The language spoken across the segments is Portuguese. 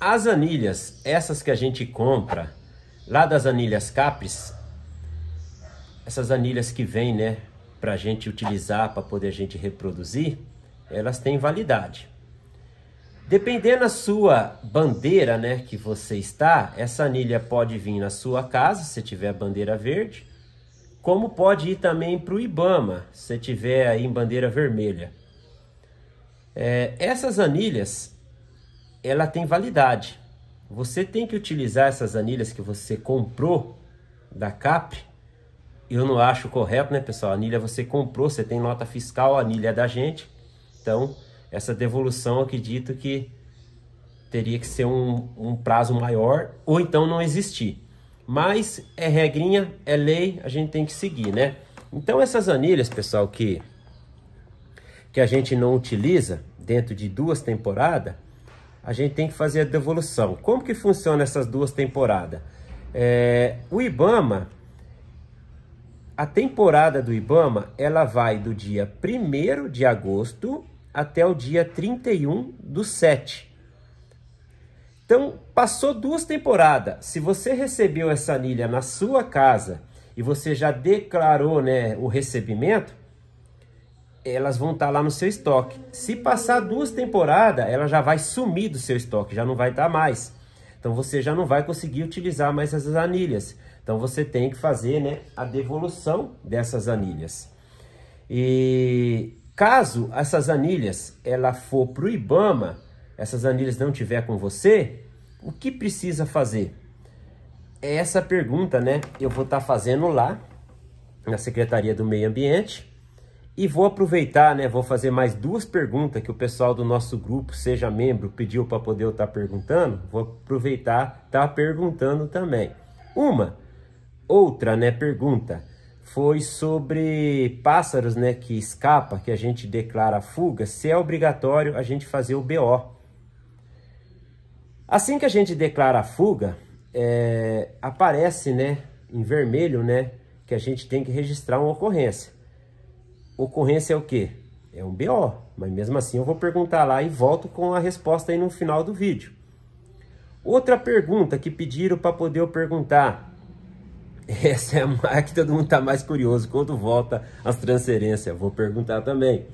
As anilhas, essas que a gente compra, lá das anilhas Capes, essas anilhas que vêm, né, para a gente utilizar, para poder a gente reproduzir, elas têm validade. Dependendo da sua bandeira né, que você está, essa anilha pode vir na sua casa, se tiver bandeira verde, como pode ir também para o Ibama, se tiver aí em bandeira vermelha. É, essas anilhas, ela tem validade. Você tem que utilizar essas anilhas que você comprou da CAP. Eu não acho correto, né, pessoal? A anilha você comprou, você tem nota fiscal, a anilha é da gente. Então, essa devolução, acredito que teria que ser um, um prazo maior ou então não existir. Mas é regrinha, é lei, a gente tem que seguir, né? Então, essas anilhas, pessoal, que, que a gente não utiliza dentro de duas temporadas, a gente tem que fazer a devolução. Como que funciona essas duas temporadas? É, o IBAMA, a temporada do IBAMA, ela vai do dia 1 de agosto até o dia 31 do 7. Então, passou duas temporadas. Se você recebeu essa anilha na sua casa e você já declarou né, o recebimento, elas vão estar tá lá no seu estoque. Se passar duas temporadas, ela já vai sumir do seu estoque, já não vai estar tá mais. Então você já não vai conseguir utilizar mais essas anilhas. Então você tem que fazer né, a devolução dessas anilhas. E caso essas anilhas ela for para o IBAMA, essas anilhas não tiver com você, o que precisa fazer? É essa pergunta né, eu vou estar tá fazendo lá na Secretaria do Meio Ambiente e vou aproveitar, né? Vou fazer mais duas perguntas que o pessoal do nosso grupo, seja membro, pediu para poder estar tá perguntando. Vou aproveitar estar tá perguntando também. Uma, outra, né? Pergunta foi sobre pássaros, né? Que escapa, que a gente declara fuga. Se é obrigatório a gente fazer o BO. Assim que a gente declara a fuga, é, aparece, né? Em vermelho, né? Que a gente tem que registrar uma ocorrência ocorrência é o quê? É um BO, mas mesmo assim eu vou perguntar lá e volto com a resposta aí no final do vídeo. Outra pergunta que pediram para poder eu perguntar. Essa é a que todo mundo está mais curioso. Quando volta as transferências? Vou perguntar também.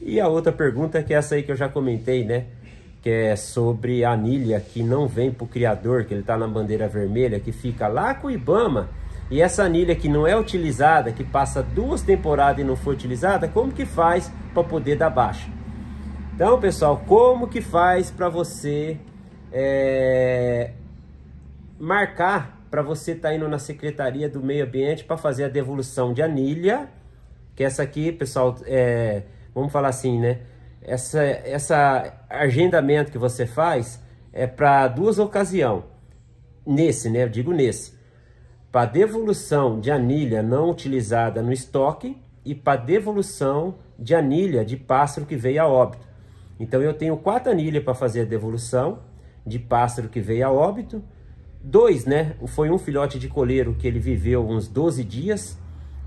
E a outra pergunta é que é essa aí que eu já comentei, né? Que é sobre a anilha que não vem para o criador, que ele está na bandeira vermelha, que fica lá com o Ibama e essa anilha que não é utilizada, que passa duas temporadas e não foi utilizada, como que faz para poder dar baixa? Então, pessoal, como que faz para você é, marcar para você estar tá indo na Secretaria do Meio Ambiente para fazer a devolução de anilha? Que essa aqui, pessoal, é, vamos falar assim, né? Essa, essa agendamento que você faz é para duas ocasiões. Nesse, né? Eu digo nesse para devolução de anilha não utilizada no estoque e para devolução de anilha de pássaro que veio a óbito. Então eu tenho quatro anilhas para fazer a devolução de pássaro que veio a óbito. Dois, né? Foi um filhote de coleiro que ele viveu uns 12 dias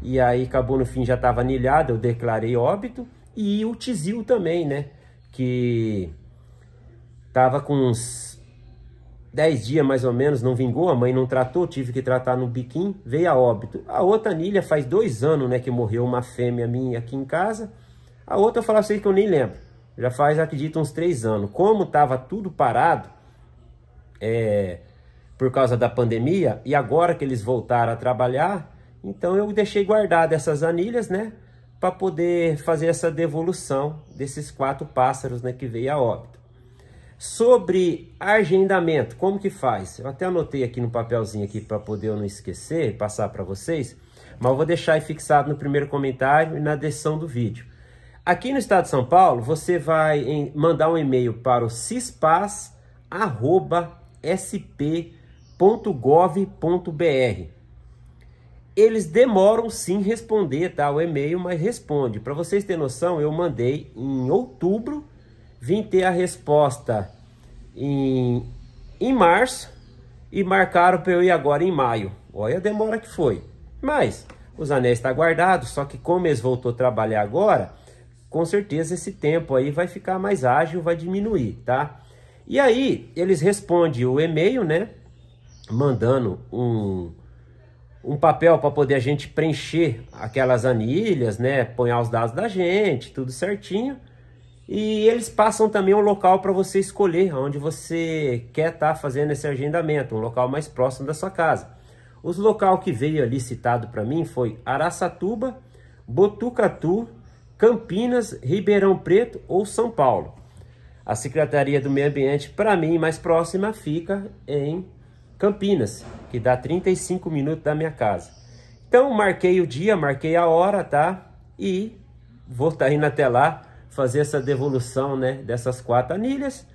e aí acabou no fim já estava anilhado, eu declarei óbito. E o Tizil também, né? Que tava com uns 10 dias mais ou menos, não vingou, a mãe não tratou, tive que tratar no biquim, veio a óbito. A outra anilha faz dois anos né, que morreu uma fêmea minha aqui em casa. A outra eu falava assim que eu nem lembro. Já faz, acredito, uns três anos. Como estava tudo parado é, por causa da pandemia, e agora que eles voltaram a trabalhar, então eu deixei guardado essas anilhas, né? Para poder fazer essa devolução desses quatro pássaros né, que veio a óbito. Sobre agendamento, como que faz? Eu até anotei aqui no papelzinho aqui para poder eu não esquecer, passar para vocês, mas eu vou deixar aí fixado no primeiro comentário e na descrição do vídeo. Aqui no estado de São Paulo, você vai mandar um e-mail para o cispas@sp.gov.br. Eles demoram sim responder, tá? O e-mail, mas responde. Para vocês terem noção, eu mandei em outubro vim ter a resposta em, em março e marcaram para eu ir agora em maio. Olha a demora que foi. Mas os anéis estão tá guardados, só que como eles voltou a trabalhar agora, com certeza esse tempo aí vai ficar mais ágil, vai diminuir, tá? E aí eles respondem o e-mail, né? Mandando um, um papel para poder a gente preencher aquelas anilhas, né? Ponhar os dados da gente, tudo certinho. E eles passam também um local para você escolher onde você quer estar tá fazendo esse agendamento, um local mais próximo da sua casa. Os local que veio ali citado para mim foi Araçatuba, Botucatu, Campinas, Ribeirão Preto ou São Paulo. A Secretaria do Meio Ambiente, para mim, mais próxima fica em Campinas, que dá 35 minutos da minha casa. Então, marquei o dia, marquei a hora, tá? E vou estar tá indo até lá fazer essa devolução né, dessas quatro anilhas.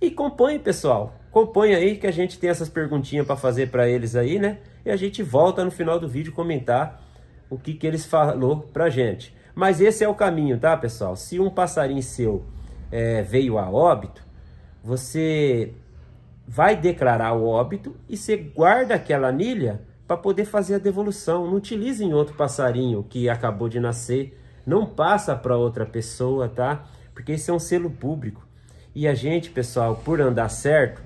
E compõe, pessoal. Compõe aí que a gente tem essas perguntinhas para fazer para eles aí, né? E a gente volta no final do vídeo comentar o que, que eles falou a gente. Mas esse é o caminho, tá, pessoal? Se um passarinho seu é, veio a óbito, você vai declarar o óbito e você guarda aquela anilha para poder fazer a devolução. Não utilize em outro passarinho que acabou de nascer não passa para outra pessoa, tá? Porque isso é um selo público. E a gente, pessoal, por andar certo,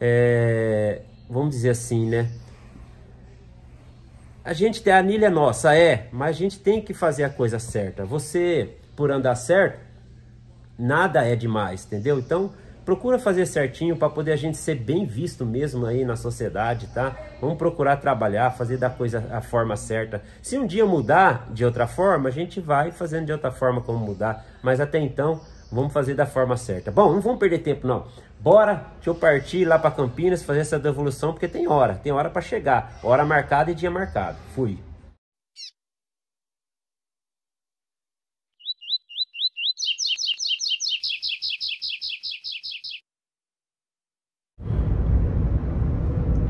é, vamos dizer assim, né? A gente tem a anilha é nossa, é, mas a gente tem que fazer a coisa certa. Você, por andar certo, nada é demais, entendeu? Então, procura fazer certinho para poder a gente ser bem visto mesmo aí na sociedade, tá? Vamos procurar trabalhar, fazer da coisa a forma certa. Se um dia mudar de outra forma, a gente vai fazendo de outra forma como mudar. Mas até então, vamos fazer da forma certa. Bom, não vamos perder tempo não. Bora, deixa eu partir lá para Campinas fazer essa devolução, porque tem hora, tem hora para chegar. Hora marcada e dia marcado. Fui.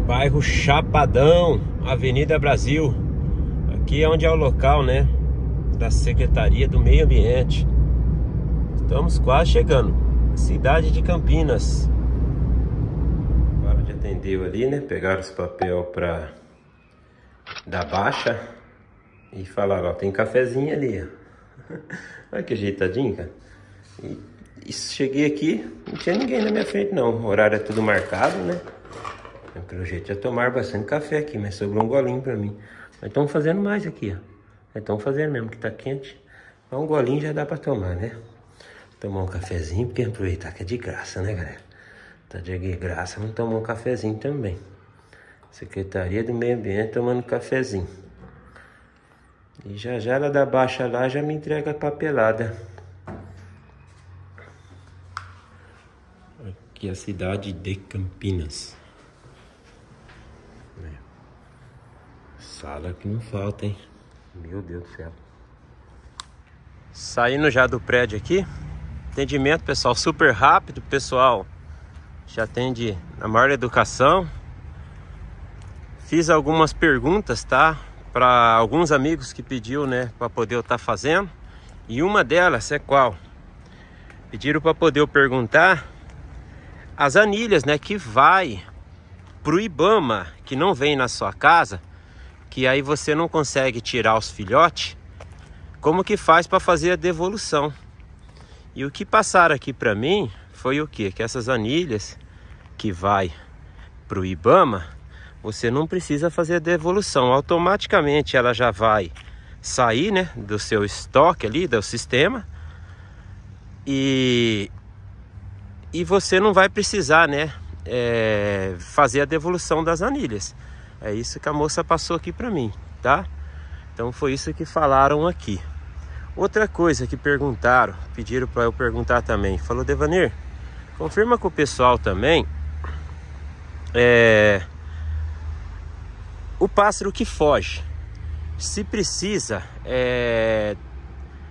bairro Chapadão, Avenida Brasil. Aqui é onde é o local, né? Da Secretaria do Meio Ambiente. Estamos quase chegando. Cidade de Campinas. Agora de atender ali, né? Pegaram os papel para dar baixa e falaram, ó, tem cafezinho ali, ó. Olha que ajeitadinho, cara. E, e cheguei aqui, não tinha ninguém na minha frente não. O horário é tudo marcado, né? máquina. É Pelo jeito já tomaram bastante café aqui, mas sobrou um golinho para mim. Mas estão fazendo mais aqui, ó. Estão é fazendo mesmo, que está quente. Mas um golinho já dá para tomar, né? Tomar um cafezinho, porque aproveitar que é de graça, né, galera? Tá de graça, vamos tomar um cafezinho também. Secretaria do Meio Ambiente tomando cafezinho. E já já ela da baixa lá já me entrega a papelada. Aqui é a cidade de Campinas. que não falta, hein? Meu Deus do céu. Saindo já do prédio aqui. Atendimento, pessoal, super rápido, pessoal. Já atende na maior educação. Fiz algumas perguntas, tá? Para alguns amigos que pediu, né, para poder eu estar tá fazendo. E uma delas é qual? Pediram para poder eu perguntar as anilhas, né, que vai pro Ibama, que não vem na sua casa, que aí você não consegue tirar os filhotes, como que faz para fazer a devolução? E o que passaram aqui para mim foi o que? Que essas anilhas que vai para o Ibama, você não precisa fazer a devolução. Automaticamente ela já vai sair né, do seu estoque ali, do sistema. E, e você não vai precisar né, é, fazer a devolução das anilhas. É isso que a moça passou aqui para mim, tá? Então foi isso que falaram aqui. Outra coisa que perguntaram, pediram para eu perguntar também. Falou, Devanir, confirma com o pessoal também. É, o pássaro que foge, se precisa é,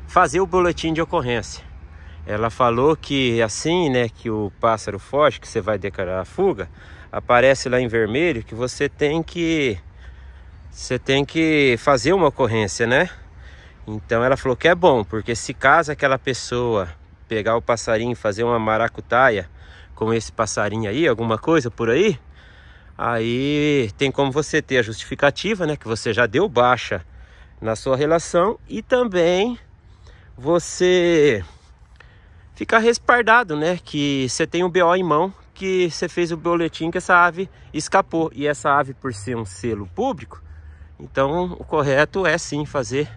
fazer o boletim de ocorrência. Ela falou que assim, né, que o pássaro foge, que você vai declarar a fuga, aparece lá em vermelho que você tem que você tem que fazer uma ocorrência, né? Então ela falou que é bom, porque se caso aquela pessoa pegar o passarinho e fazer uma maracutaia com esse passarinho aí, alguma coisa por aí, aí tem como você ter a justificativa, né? Que você já deu baixa na sua relação e também você ficar respaldado, né? Que você tem o um BO em mão, que você fez o boletim que essa ave escapou. E essa ave, por ser um selo público, então o correto é sim fazer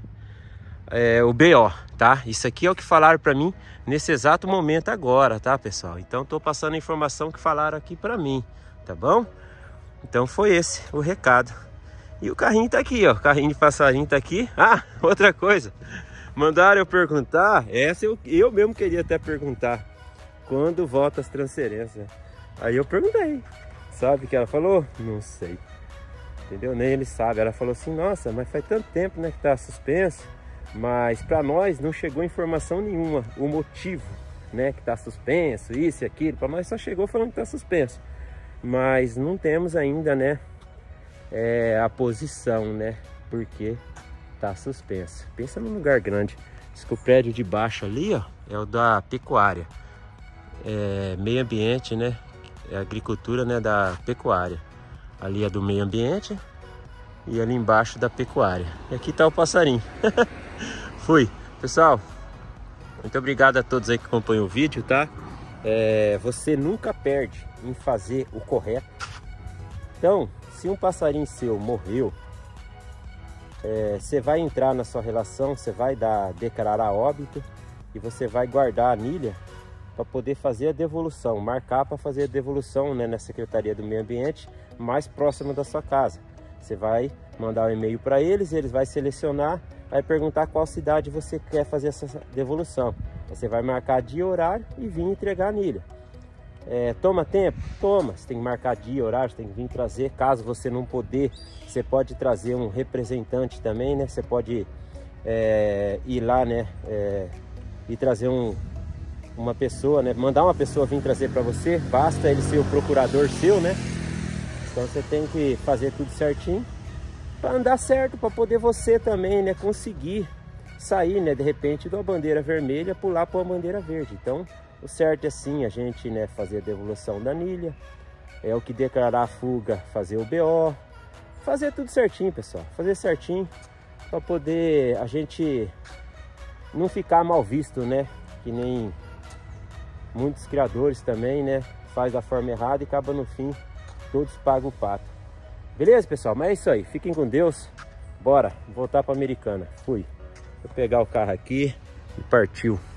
é, o BO, tá? Isso aqui é o que falaram para mim nesse exato momento agora, tá, pessoal? Então tô passando a informação que falaram aqui para mim, tá bom? Então foi esse o recado. E o carrinho tá aqui, ó. O carrinho de passarinho tá aqui. Ah, outra coisa. Mandaram eu perguntar, essa eu, eu mesmo queria até perguntar. Quando volta as transferências? Aí eu perguntei, sabe? o Que ela falou, não sei. Entendeu? Nem ele sabe. Ela falou assim, nossa, mas faz tanto tempo né, que tá suspenso. Mas para nós não chegou informação nenhuma, o motivo, né? Que tá suspenso, isso e aquilo. Para nós só chegou falando que tá suspenso. Mas não temos ainda, né? É, a posição, né? Porque tá suspenso. Pensa num lugar grande. Diz que o prédio de baixo ali, ó, é o da pecuária. É, meio ambiente, né? é a agricultura né, da pecuária. Ali é do meio ambiente e ali embaixo da pecuária. E aqui está o passarinho. Fui. Pessoal, muito obrigado a todos aí que acompanham o vídeo, tá? É, você nunca perde em fazer o correto. Então, se um passarinho seu morreu, é, você vai entrar na sua relação, você vai dar, declarar óbito e você vai guardar a milha para poder fazer a devolução, marcar para fazer a devolução né, na Secretaria do Meio Ambiente mais próxima da sua casa. Você vai mandar um e-mail para eles, eles vai selecionar, vai perguntar qual cidade você quer fazer essa devolução. Você vai marcar dia, e horário e vir entregar a anilha. É, toma tempo? Toma. Você tem que marcar dia, e horário, tem que vir trazer. Caso você não poder, você pode trazer um representante também, né? Você pode é, ir lá, né? É, e trazer um, uma pessoa, né? Mandar uma pessoa vir trazer para você, basta ele ser o procurador seu, né? Então você tem que fazer tudo certinho para andar certo, para poder você também, né, conseguir sair, né, de repente da bandeira vermelha pular para uma bandeira verde. Então, o certo é sim a gente, né, fazer a devolução da anilha, é o que declarar a fuga, fazer o BO, fazer tudo certinho, pessoal. Fazer certinho para poder a gente não ficar mal visto, né? Que nem muitos criadores também, né? Faz da forma errada e acaba no fim, todos pagam o pato. Beleza, pessoal? Mas é isso aí. Fiquem com Deus. Bora voltar para Americana. Fui. Vou pegar o carro aqui e partiu.